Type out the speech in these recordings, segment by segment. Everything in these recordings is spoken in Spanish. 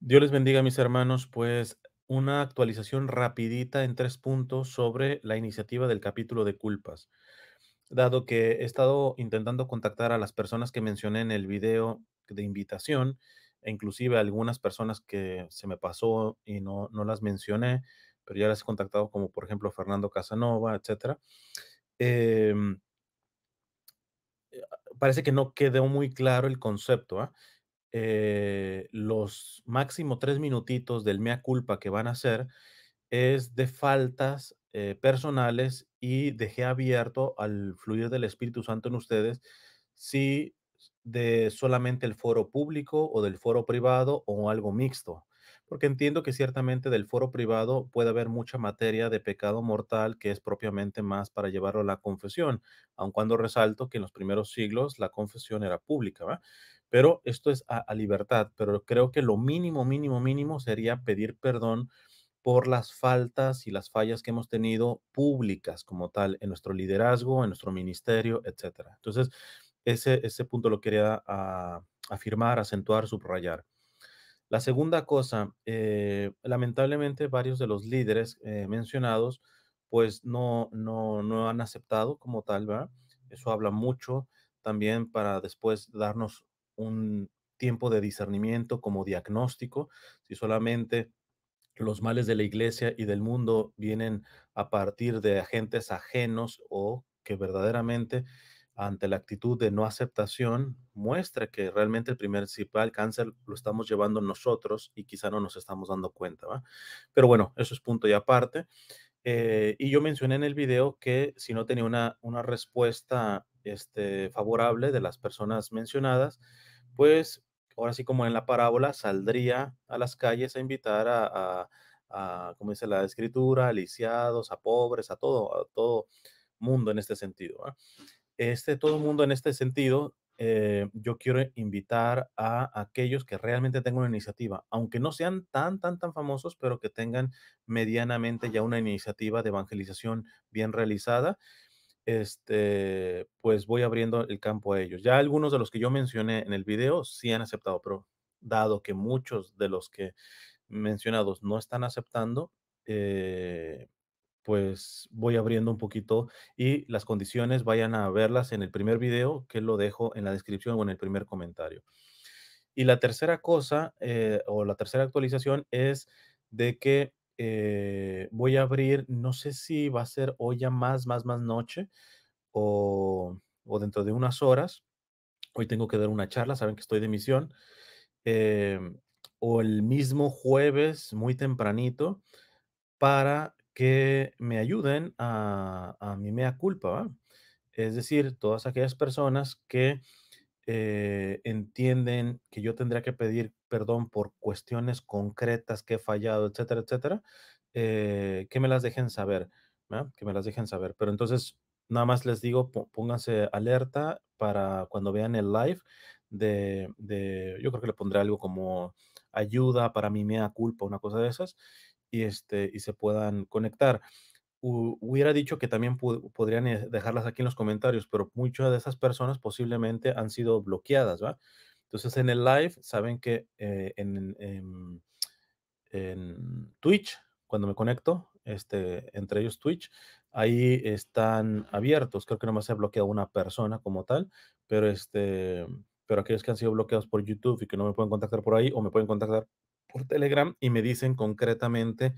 Dios les bendiga, mis hermanos. Pues una actualización rapidita en tres puntos sobre la iniciativa del capítulo de culpas. Dado que he estado intentando contactar a las personas que mencioné en el video de invitación, e inclusive algunas personas que se me pasó y no, no las mencioné, pero ya las he contactado, como por ejemplo Fernando Casanova, etcétera. Eh, eh, parece que no quedó muy claro el concepto. ¿eh? Eh, los máximo tres minutitos del mea culpa que van a hacer es de faltas eh, personales y dejé abierto al fluir del Espíritu Santo en ustedes si de solamente el foro público o del foro privado o algo mixto porque entiendo que ciertamente del foro privado puede haber mucha materia de pecado mortal que es propiamente más para llevarlo a la confesión, aun cuando resalto que en los primeros siglos la confesión era pública, ¿va? Pero esto es a, libertad, pero creo que lo mínimo, mínimo, mínimo sería pedir perdón por las faltas y las fallas que hemos tenido públicas como tal en nuestro liderazgo, en nuestro ministerio, etc. Entonces, ese, ese punto lo quería ah, afirmar, acentuar, subrayar. La segunda cosa, eh, lamentablemente varios de los líderes eh, mencionados pues no, no, no, han aceptado como tal, ¿verdad? Eso habla mucho también para después darnos un tiempo de discernimiento como diagnóstico, si solamente los males de la iglesia y del mundo vienen a partir de agentes ajenos o que verdaderamente ante la actitud de no aceptación muestra que realmente el primer principal cáncer lo estamos llevando nosotros y quizá no nos estamos dando cuenta. ¿va? Pero bueno, eso es punto y aparte. Eh, y yo mencioné en el video que si no tenía una, una respuesta este, favorable de las personas mencionadas, pues ahora sí como en la parábola, saldría a las calles a invitar a, a, como dice la escritura, a lisiados, a pobres, a todo, a todo mundo en este sentido este, todo el mundo en este sentido, eh, yo quiero invitar a aquellos que realmente tengan una iniciativa, aunque no sean tan, tan, tan famosos, pero que tengan medianamente ya una iniciativa de evangelización bien realizada, este, pues voy abriendo el campo a ellos. Ya algunos de los que yo mencioné en el video sí han aceptado, pero dado que muchos de los que mencionados no están aceptando, eh, pues voy abriendo un poquito y las condiciones vayan a verlas en el primer video que lo dejo en la descripción o en el primer comentario. Y la tercera cosa eh, o la tercera actualización es de que eh, voy a abrir, no sé si va a ser hoy ya más, más, más noche o, dentro de unas horas. Hoy tengo que dar una charla, saben que estoy de misión. Eh, o el mismo jueves, muy tempranito, para que me ayuden a, a mi mea culpa, es decir, todas aquellas personas que eh, entienden que yo tendría que pedir perdón por cuestiones concretas que he fallado, etcétera, etcétera, eh, que me las dejen saber, que me las dejen saber. Pero entonces, nada más les digo, pónganse alerta para cuando vean el live de, de yo creo que le pondré algo como ayuda para mi mea culpa, una cosa de esas y, este, y se puedan conectar. hubiera dicho que también podrían eh, dejarlas aquí en los comentarios, pero muchas de esas personas posiblemente han sido bloqueadas, ¿va? Entonces en el live saben que eh, en, en, Twitch, cuando me conecto, este, entre ellos Twitch, ahí están abiertos. Creo que no me ha bloqueado una persona como tal, pero este, pero aquellos que han sido bloqueados por YouTube y que no me pueden contactar por ahí o me pueden contactar por Telegram y me dicen concretamente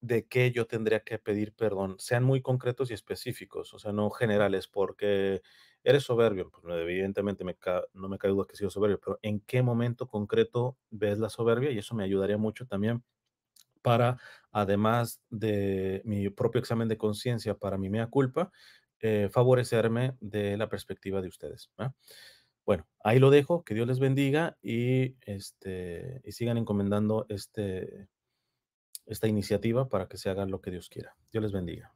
de qué yo tendría que pedir perdón. Sean muy concretos y específicos, o sea, no generales, porque eres soberbio. Pues, evidentemente no me cae duda que he soberbio, pero ¿en qué momento concreto ves la soberbia? Y eso me ayudaría mucho también para, además de mi propio examen de conciencia para mi mea culpa, eh, favorecerme de la perspectiva de ustedes. Bueno, ahí lo dejo, que Dios les bendiga y, este, y sigan encomendando este, esta iniciativa para que se haga lo que Dios quiera. Dios les bendiga.